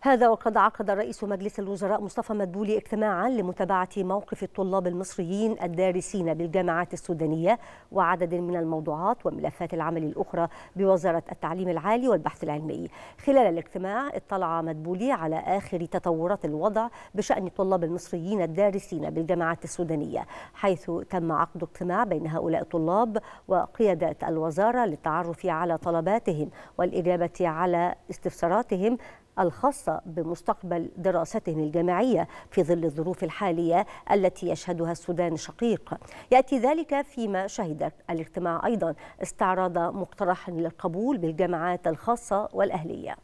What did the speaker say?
هذا وقد عقد رئيس مجلس الوزراء مصطفى مدبولي اجتماعا لمتابعة موقف الطلاب المصريين الدارسين بالجامعات السودانية وعدد من الموضوعات وملفات العمل الأخرى بوزارة التعليم العالي والبحث العلمي خلال الاجتماع اطلع مدبولي على آخر تطورات الوضع بشأن الطلاب المصريين الدارسين بالجامعات السودانية حيث تم عقد اجتماع بين هؤلاء الطلاب وقيادات الوزارة للتعرف على طلباتهم والإجابة على استفساراتهم الخاصة بمستقبل دراستهم الجامعية في ظل الظروف الحالية التي يشهدها السودان الشقيق يأتي ذلك فيما شهد الاجتماع أيضا استعراض مقترح للقبول بالجامعات الخاصة والأهلية